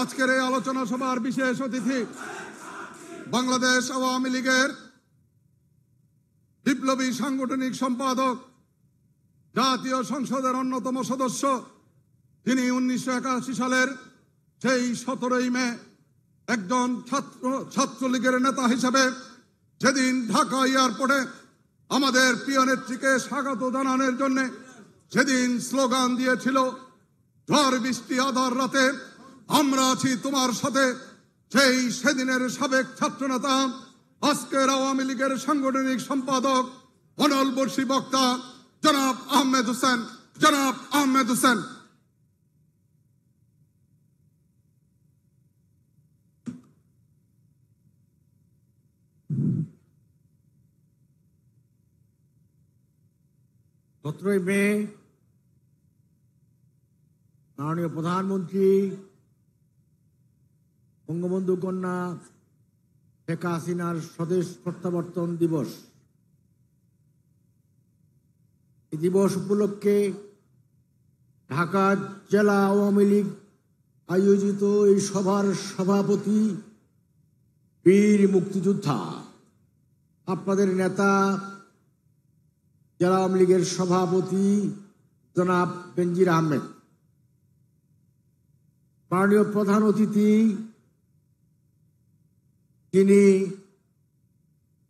আজকের এই আলোচনা সভার বিশেষ অতিথি বাংলাদেশ আওয়ামী লীগের বিপ্লবী সাংগঠনিক সম্পাদক জাতীয় সংসদের অন্যতম সদস্য তিনি উনিশশো একাশি সালের সেই সতেরোই মে একজন ছাত্র ছাত্রলীগের নেতা হিসেবে সেদিন ঢাকা এয়ারপোর্টে আমাদের প্রিয় নেত্রীকে স্বাগত জানানোর জন্য সেদিন স্লোগান দিয়েছিল ঝড় বৃষ্টি আধার রাতে আমরা আছি তোমার সাথে সেই সেদিনের সাবেক ছাত্রনেতা আজকের আওয়ামী লীগের সাংগঠনিক সম্পাদক অনল বর্ষী বক্তা জনাব আহমেদ হোসেন জনাব আহমেদ হোসেন সতেরোই মে মাননীয় প্রধানমন্ত্রী বঙ্গবন্ধু কন্যা শেখ হাসিনার স্বদেশ প্রত্যাবর্তন দিবস এই দিবস উপলক্ষে ঢাকা জেলা আওয়ামী লীগ আয়োজিত এই সভার সভাপতি বীর মুক্তিযোদ্ধা আপনাদের নেতা জেলা আওয়ামী লীগের সভাপতি জনাব বেঞ্জির আহমেদ মাননীয় প্রধান অতিথি তিনি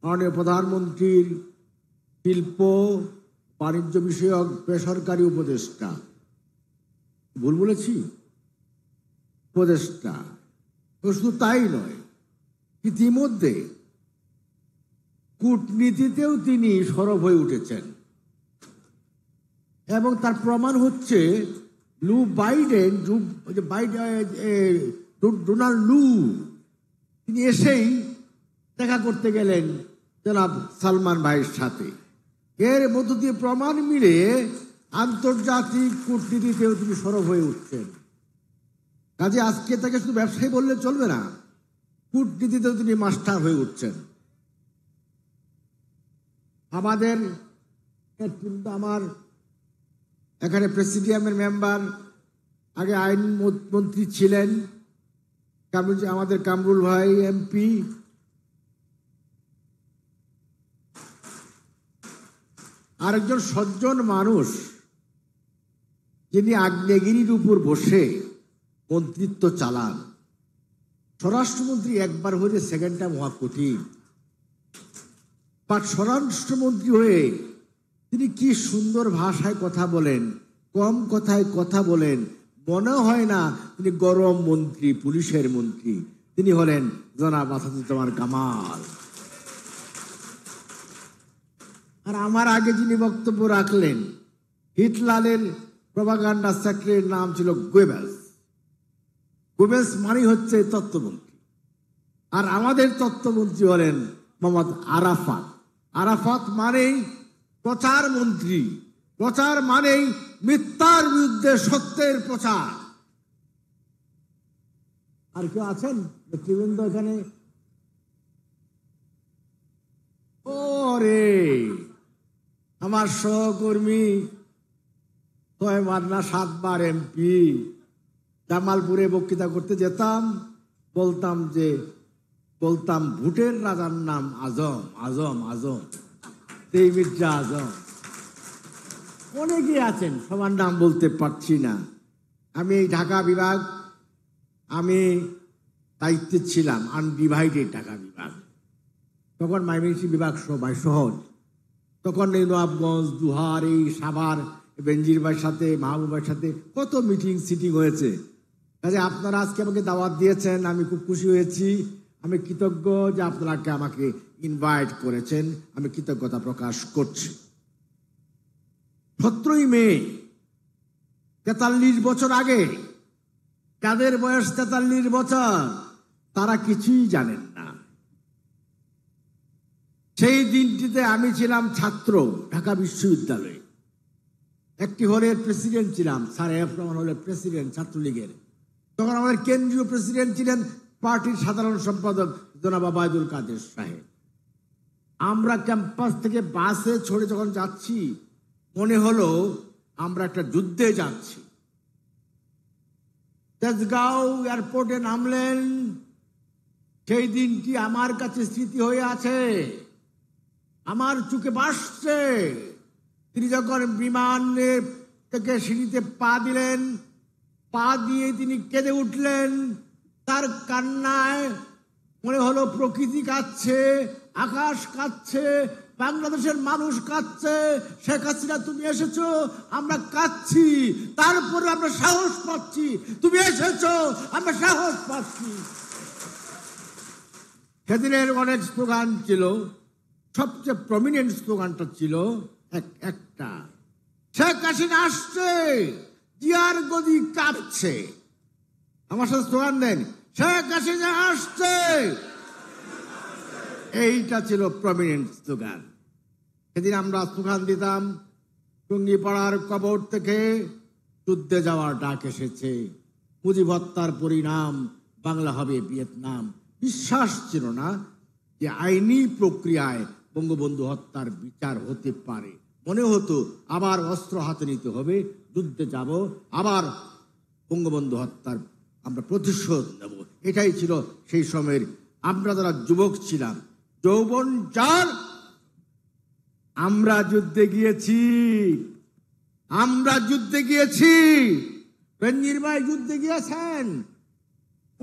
মাননীয় প্রধানমন্ত্রীর শিল্প বাণিজ্য বিষয়ক বেসরকারি উপদেষ্টা ভুল বলেছি উপদেষ্টা শুধু তাই নয় ইতিমধ্যে কূটনীতিতেও তিনি সরব হয়ে উঠেছেন এবং তার প্রমাণ হচ্ছে লু বাইডেন বাইডেন ডোনাল্ড লু তিনি এসেই দেখা করতে গেলেন জনাব সালমান ভাইয়ের সাথে এর মধ্য দিয়ে প্রমাণ মিলে আন্তর্জাতিক কূটনীতিতেও তিনি সরব হয়ে উঠছেন কাজে আজকে তাকে শুধু ব্যবসায়ী বললে চলবে না কূটনীতিতেও তিনি মাস্টার হয়ে উঠছেন আমাদের আমার এখানে প্রেসিডিয়ামের মেম্বার আগে আইন মন্ত্রী ছিলেন কামরুল আমাদের কামরুল ভাই এমপি আরেকজন সজ্জন মানুষ যিনি আগ্নেয়গিরির উপর বসে মন্ত্রিত্ব চালান স্বরাষ্ট্রমন্ত্রী একবার হয়ে সেকেন্ড টাইম হওয়া কঠিন বা স্বরাষ্ট্রমন্ত্রী হয়ে তিনি কি সুন্দর ভাষায় কথা বলেন কম কথায় কথা বলেন মনে হয় না তিনি গরম মন্ত্রী পুলিশের মন্ত্রী তিনি হলেন জনাব আসাদুজ্জামান কামাল আর আমার আগে যিনি বক্তব্য রাখলেন হিটলালের প্রভাগান্ডা সেক্রেটারির নাম ছিল গোয়েবেলস গোবেলস মানেই হচ্ছে তত্ত্বমন্ত্রী আর আমাদের তত্ত্বমন্ত্রী হলেন মোহাম্মদ আরাফাত আরাফাত মানেই প্রচার মন্ত্রী প্রচার মানেই মিথ্যার বিরুদ্ধে সত্যের প্রচার আর কেউ আছেন নেতৃবৃন্দ এখানে ওরে আমার সহকর্মী ছয়বার না সাতবার এমপি জামালপুরে বক্তৃতা করতে যেতাম বলতাম যে বলতাম ভুটের রাজার নাম আজম আজম আজম সেই মির্জা আজম অনেকে আছেন সবার নাম বলতে পারছি না আমি এই ঢাকা বিভাগ আমি দায়িত্বে ছিলাম আনডিভাইডেড ঢাকা বিভাগ তখন মাইমিংসি বিভাগ সবাই সহজ তখন এই নবাবগঞ্জ দুহার এই সাভার বেঞ্জিরবার সাথে মাহবুবের সাথে কত মিটিং সিটিং হয়েছে কাজে আপনারা আজকে আমাকে দাওয়াত দিয়েছেন আমি খুব খুশি হয়েছি আমি কৃতজ্ঞ যে আপনারাকে আমাকে ইনভাইট করেছেন আমি কৃতজ্ঞতা প্রকাশ করছি সতেরোই মে তেতাল্লিশ বছর আগে কাদের বয়স তেতাল্লিশ বছর তারা কিছুই জানেন না সেই দিনটিতে আমি ছিলাম ছাত্র ঢাকা বিশ্ববিদ্যালয়ে একটি হলের প্রেসিডেন্ট ছিলাম স্যার এফ রহমান হলের প্রেসিডেন্ট ছাত্রলীগের তখন আমাদের কেন্দ্রীয় প্রেসিডেন্ট ছিলেন পার্টির সাধারণ সম্পাদক জনাব আবায়দুল কাদের সাহেব আমরা ক্যাম্পাস থেকে বাসে ছড়ে যখন যাচ্ছি মনে হলো আমরা একটা যুদ্ধে যাচ্ছি তেজগাঁও এয়ারপোর্টে নামলেন সেই দিনটি আমার কাছে স্মৃতি হয়ে আছে আমার চোখে বাসছে তিনি যখন বিমানে থেকে সিঁড়িতে পা দিলেন পা দিয়ে তিনি কেঁদে উঠলেন তার কান্নায় মনে হলো প্রকৃতি কাঁদছে আকাশ কাঁদছে বাংলাদেশের মানুষ কাঁদছে শেখ হাসিনা তুমি এসেছো আমরা কাঁদছি তারপরে আমরা সাহস পাচ্ছি তুমি এসেছো আমরা সাহস পাচ্ছি সেদিনের অনেক স্লোগান ছিল সবচেয়ে প্রমিনেন্ট স্লোগানটা ছিল এক একটা শেখ হাসিনা আসছে জিয়ার গদি কাঁপছে আমার সাথে স্লোগান দেন শেখ হাসিনা আসছে এইটা ছিল প্রমিনেন্ট স্লোগান সেদিন আমরা স্লোগান দিতাম পাড়ার কবর থেকে যুদ্ধে যাওয়ার ডাক এসেছে পুঁজিভত্তার পরিণাম বাংলা হবে ভিয়েতনাম বিশ্বাস ছিল না যে আইনি প্রক্রিয়ায় বঙ্গবন্ধু হত্যার বিচার হতে পারে মনে হতো আবার অস্ত্র হাতে নিতে হবে যুদ্ধে যাব আবার বঙ্গবন্ধু হত্যার আমরা প্রতিশোধ নেব এটাই ছিল সেই সময়ের আমরা যারা যুবক ছিলাম যৌবন চার আমরা যুদ্ধে গিয়েছি আমরা যুদ্ধে গিয়েছি রঞ্জির ভাই যুদ্ধে গিয়েছেন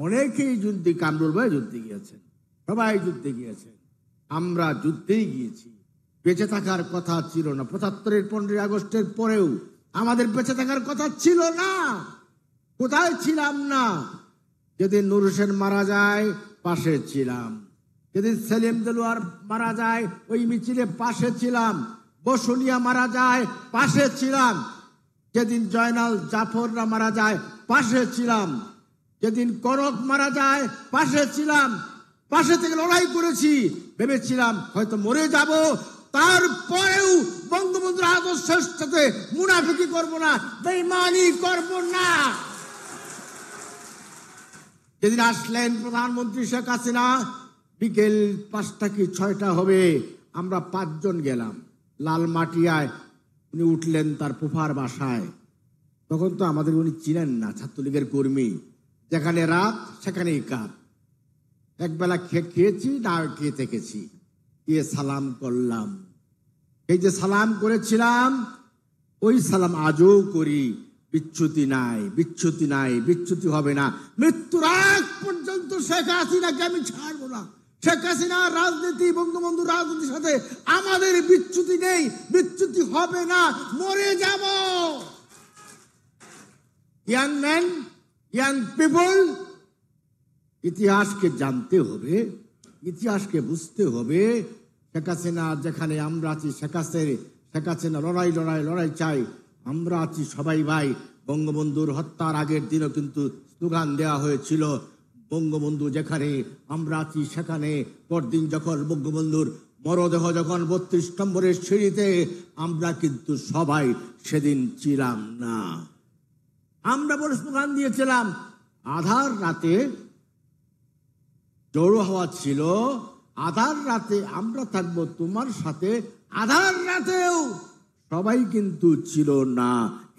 অনেকেই যুদ্ধে কামরুল ভাই যুদ্ধে গিয়েছেন সবাই যুদ্ধে গিয়েছেন আমরা যুদ্ধেই গিয়েছি বেঁচে থাকার কথা ছিল না পঁচাত্তরের পনেরোই আগস্টের পরেও আমাদের বেঁচে থাকার কথা ছিল না কোথায় ছিলাম না যেদিন নুর হোসেন মারা যায় পাশে ছিলাম যেদিন সেলিম দেলোয়ার মারা যায় ওই মিছিলে পাশে ছিলাম বসুনিয়া মারা যায় পাশে ছিলাম যেদিন জয়নাল জাফররা মারা যায় পাশে ছিলাম যেদিন করক মারা যায় পাশে ছিলাম পাশে থেকে লড়াই করেছি ভেবেছিলাম হয়তো মরে যাব তারপরেও বঙ্গবন্ধুর আদর্শের সাথে মুনাফিকি করব না বেমানি করব না যেদিন আসলেন প্রধানমন্ত্রী শেখ হাসিনা বিকেল পাঁচটা কি ছয়টা হবে আমরা পাঁচজন গেলাম লাল মাটিয়ায় উনি উঠলেন তার ফুফার বাসায় তখন তো আমাদের উনি চিনেন না ছাত্রলীগের কর্মী যেখানে রাত সেখানেই কাপ একবেলা খেয়ে খেয়েছি না খেয়ে থেকেছি গিয়ে সালাম করলাম এই যে সালাম করেছিলাম ওই সালাম আজও করি বিচ্ছুতি নাই বিচ্ছুতি নাই বিচ্ছুতি হবে না মৃত্যুর আগ পর্যন্ত শেখ হাসিনাকে আমি ছাড়বো না শেখ হাসিনা রাজনীতি বঙ্গবন্ধুর রাজনীতির সাথে আমাদের বিচ্যুতি নেই বিচ্যুতি হবে না মরে যাব ইয়াং ম্যান ইয়াং পিপল ইতিহাসকে জানতে হবে ইতিহাসকে বুঝতে হবে শেখ হাসিনা যেখানে আমরা আছি শেখ হাসিনা শেখ হাসিনা লড়াই লড়াই লড়াই চাই আমরা আছি সবাই ভাই বঙ্গবন্ধুর হত্যার আগের দিনও কিন্তু স্লোগান দেওয়া হয়েছিল বঙ্গবন্ধু যেখানে আমরা আছি সেখানে পরদিন যখন বঙ্গবন্ধুর মরদেহ যখন বত্রিশ নম্বরের সিঁড়িতে আমরা কিন্তু সবাই সেদিন ছিলাম না আমরা বলে স্লোগান দিয়েছিলাম আধার রাতে জড়ো হওয়া ছিল আধার রাতে আমরা থাকবো তোমার সাথে আধার রাতেও সবাই কিন্তু ছিল না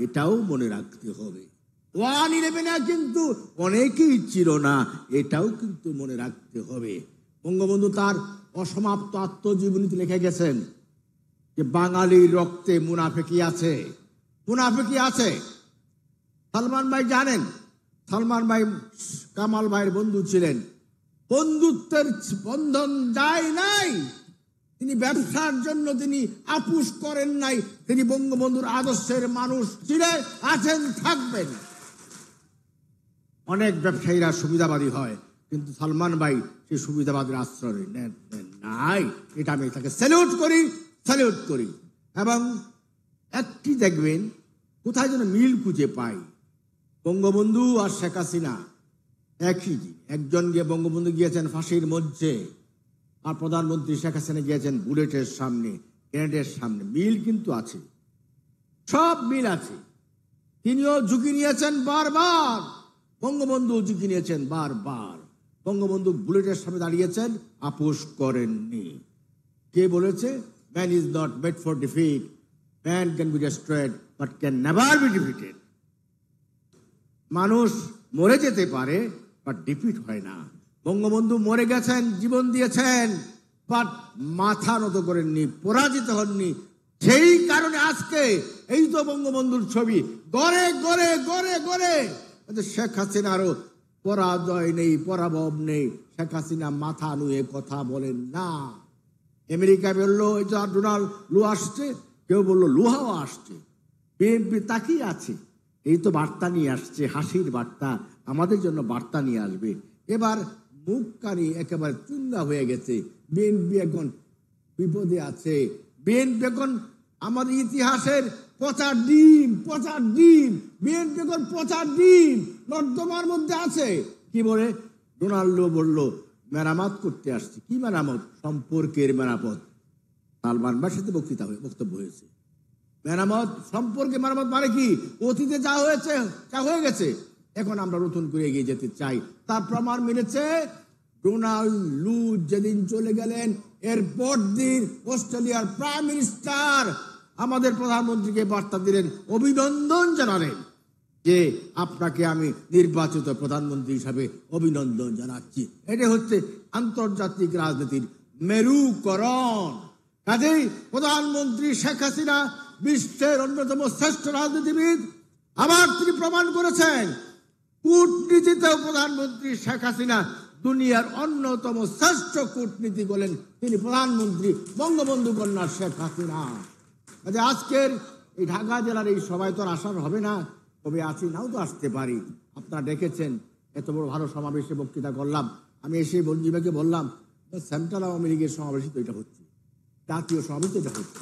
এটাও মনে রাখতে হবে ওয়ান ইলেভেনে কিন্তু অনেকেই ছিল না এটাও কিন্তু মনে রাখতে হবে বঙ্গবন্ধু তার অসমাপ্ত আত্মজীবনীতে লিখে গেছেন যে বাঙালির রক্তে মুনাফেকি আছে মুনাফেকি আছে সালমান ভাই জানেন সালমান ভাই কামাল ভাইয়ের বন্ধু ছিলেন বন্ধুত্বের বন্ধন যায় নাই তিনি ব্যবসার জন্য তিনি আপুষ করেন নাই তিনি বঙ্গবন্ধুর আদর্শের মানুষ ছিলেন আছেন থাকবেন অনেক ব্যবসায়ীরা সুবিধাবাদী হয় কিন্তু সালমান ভাই সেই সুবিধাবাদের আশ্রয় নেন নাই এটা আমি তাকে স্যালিউট করি স্যালিউট করি এবং একটি দেখবেন কোথায় যেন মিল খুঁজে পাই বঙ্গবন্ধু আর শেখ হাসিনা একই একজন গিয়ে বঙ্গবন্ধু গিয়েছেন ফাঁসির মধ্যে আর প্রধানমন্ত্রী শেখ হাসিনা গিয়েছেন বুলেটের সামনে গ্রেনেডের সামনে মিল কিন্তু আছে সব মিল আছে তিনিও ঝুঁকি নিয়েছেন বারবার বঙ্গবন্ধু ঝুঁকি নিয়েছেন বারবার বঙ্গবন্ধু বুলেটের সামনে দাঁড়িয়েছেন আপোষ করেননি কে বলেছে man is not made for defeat man can be destroyed but can never be defeated মানুষ মরে যেতে পারে বাট ডিফিট হয় না বঙ্গবন্ধু মরে গেছেন জীবন দিয়েছেন বাট মাথা নত করেননি পরাজিত হননি সেই কারণে আজকে এই তো বঙ্গবন্ধুর ছবি গড়ে গড়ে গড়ে গড়ে আচ্ছা, শেখ আরো পরাজয় নেই পরাভব নেই শেখ হাসিনা মাথা নুয়ে কথা বলেন না আমেরিকা বললো এই যে ডোনাল্ড লু আসছে কেউ বললো লুহাও আসছে বিএনপি তাকেই আছে এই তো বার্তা নিয়ে আসছে হাসির বার্তা আমাদের জন্য বার্তা নিয়ে আসবে এবার মুখ কানি একেবারে চুন্দা হয়ে গেছে বিএনপি এখন বিপদে আছে বিএনপি এখন আমাদের ইতিহাসের পচার ডিম পচার ডিম বিয়ের যখন পচা ডিম নর্দমার মধ্যে আছে কি বলে ডোনাল্ডো বলল মেরামত করতে আসছি কি মেরামত সম্পর্কের মেরামত সালমান সাথে বক্তৃতা হয়ে বক্তব্য হয়েছে মেরামত সম্পর্কে মেরামত মানে কি অতীতে যা হয়েছে তা হয়ে গেছে এখন আমরা নতুন করে এগিয়ে যেতে চাই তার প্রমাণ মিলেছে ডোনাল্ড লু যেদিন চলে গেলেন এরপর দিন অস্ট্রেলিয়ার প্রাইম মিনিস্টার আমাদের প্রধানমন্ত্রীকে বার্তা দিলেন অভিনন্দন জানালেন যে আপনাকে আমি নির্বাচিত প্রধানমন্ত্রী হিসাবে অভিনন্দন জানাচ্ছি এটা হচ্ছে আন্তর্জাতিক রাজনীতির মেরুকরণ কাজেই প্রধানমন্ত্রী শেখ হাসিনা বিশ্বের অন্যতম শ্রেষ্ঠ রাজনীতিবিদ আবার তিনি প্রমাণ করেছেন কূটনীতিতেও প্রধানমন্ত্রী শেখ হাসিনা দুনিয়ার অন্যতম শ্রেষ্ঠ কূটনীতি বলেন তিনি প্রধানমন্ত্রী বঙ্গবন্ধু কন্যা শেখ হাসিনা কাজে আচ্ছা, আজকের এই ঢাকা জেলার এই সবাই তো আর আসার হবে না তবে আসি নাও তো আসতে পারি আপনারা ডেকেছেন এত বড় ভালো সমাবেশে বক্তৃতা করলাম আমি এসে বঞ্জিমাকে বললাম সেন্ট্রাল আওয়ামী লীগের সমাবেশে তো এটা হচ্ছে জাতীয় সমাবেশ এটা হচ্ছে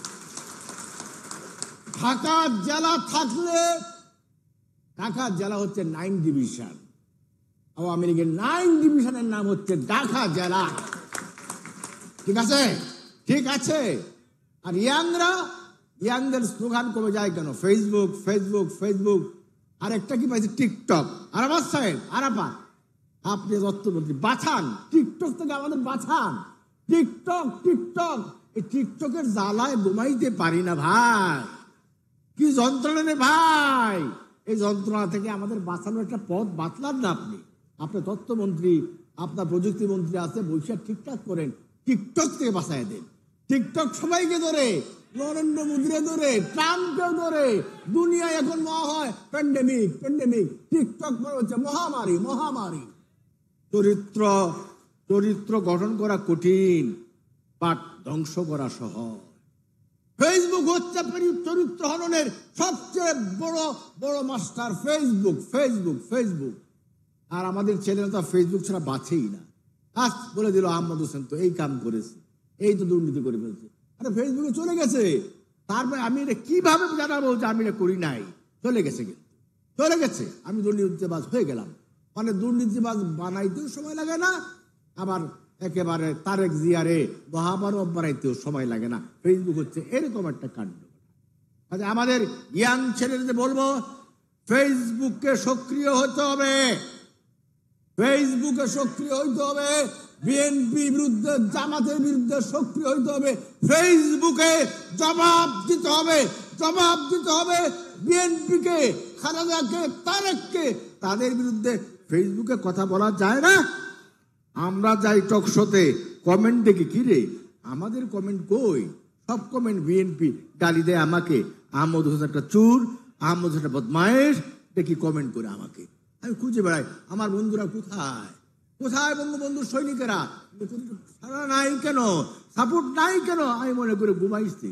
ঢাকা জেলা থাকলে ঢাকা জেলা হচ্ছে নাইন ডিভিশন আওয়ামী লীগের নাইন ডিভিশনের নাম হচ্ছে ঢাকা জেলা ঠিক আছে ঠিক আছে আর ইয়াংরা ইয়াংদের স্লোগান কমে যায় কেন ফেসবুক ফেসবুক ফেসবুক আর একটা কি পাইছে টিকটক আর আমার সাহেব আরাপা আপনি অর্থমন্ত্রী বাছান টিকটক থেকে আমাদের বাছান টিকটক টিকটক এই টিকটকের জ্বালায় বোমাইতে পারি না ভাই কি যন্ত্রণা নে ভাই এই যন্ত্রণা থেকে আমাদের বাঁচানোর একটা পথ বাঁচলাম না আপনি আপনি তত্ত্বমন্ত্রী আপনার প্রযুক্তি মন্ত্রী আছে বৈশাখ ঠিকঠাক করেন টিকটক থেকে বাঁচাই দেন টিকটক সবাইকে ধরে নরেন্দ্র মোদীরে ধরে ট্রাম্পকে ধরে দুনিয়া এখন মহা হয় প্যান্ডেমিক প্যান্ডেমিক টিকটক হচ্ছে মহামারী মহামারী চরিত্র চরিত্র গঠন করা কঠিন পাঠ ধ্বংস করা সহ ফেসবুক হচ্ছে চরিত্র হরণের সবচেয়ে বড় বড় মাস্টার ফেসবুক ফেসবুক ফেসবুক আর আমাদের ছেলেরা তো ফেসবুক ছাড়া বাঁচেই না আজ বলে দিল আহমদ হোসেন তো এই কাম করেছে এই তো দুর্নীতি করে ফেলছে আরে ফেসবুকে চলে গেছে তারপরে আমি এটা কিভাবে জানাবো যে আমি এটা করি নাই চলে গেছে চলে গেছে আমি দুর্নীতিবাজ হয়ে গেলাম মানে দুর্নীতিবাজ বানাইতেও সময় লাগে না আবার একেবারে তারেক জিয়ারে বহাবার বানাইতেও সময় লাগে না ফেসবুক হচ্ছে এরকম একটা কাণ্ড আচ্ছা আমাদের ইয়াং ছেলেদের বলবো ফেসবুককে সক্রিয় হতে হবে ফেসবুকে সক্রিয় হইতে হবে বিএনপি বিরুদ্ধে জামাতের বিরুদ্ধে সক্রিয় হইতে হবে ফেসবুকে জবাব দিতে হবে জবাব দিতে হবে বিএনপিকে খালেদাকে তারেককে তাদের বিরুদ্ধে ফেসবুকে কথা বলা যায় না আমরা যাই টকশোতে কমেন্ট দেখি কি রে আমাদের কমেন্ট কই সব কমেন্ট বিএনপি গালি দেয় আমাকে আহমদ হোসেন একটা চুর আহমদ হোসেন বদমায়েশ দেখি কমেন্ট করে আমাকে আমি খুঁজে বেড়াই আমার বন্ধুরা কোথায় কোথায় বঙ্গবন্ধুর সৈনিকেরা সারা নাই কেন সাপোর্ট নাই কেন আমি মনে করি ঘুমাইছি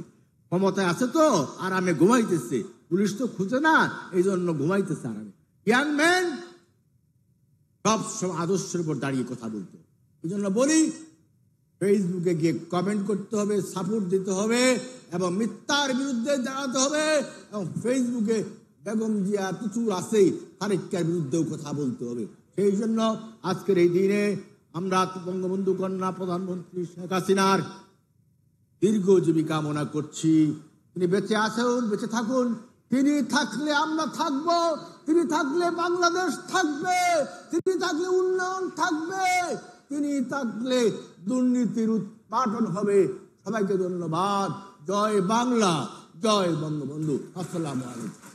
ক্ষমতায় আছে তো আর আমি ঘুমাইতেছি পুলিশ তো খুঁজে না এই জন্য ঘুমাইতেছে আর আমি ইয়াং ম্যান সব আদর্শের উপর দাঁড়িয়ে কথা বলতো এই জন্য বলি ফেসবুকে গিয়ে কমেন্ট করতে হবে সাপোর্ট দিতে হবে এবং মিথ্যার বিরুদ্ধে দাঁড়াতে হবে এবং ফেসবুকে বেগম জিয়া প্রচুর আছে আরেকটার বিরুদ্ধেও কথা বলতে হবে সেই জন্য আজকের এই দিনে আমরা বঙ্গবন্ধু কন্যা প্রধানমন্ত্রী শেখ হাসিনার দীর্ঘজীবী কামনা করছি তিনি বেঁচে আসুন বেঁচে থাকুন তিনি থাকলে আমরা থাকব তিনি থাকলে বাংলাদেশ থাকবে তিনি থাকলে উন্নয়ন থাকবে তিনি থাকলে দুর্নীতির উৎপাটন হবে সবাইকে ধন্যবাদ জয় বাংলা জয় বঙ্গবন্ধু আসসালামু আলাইকুম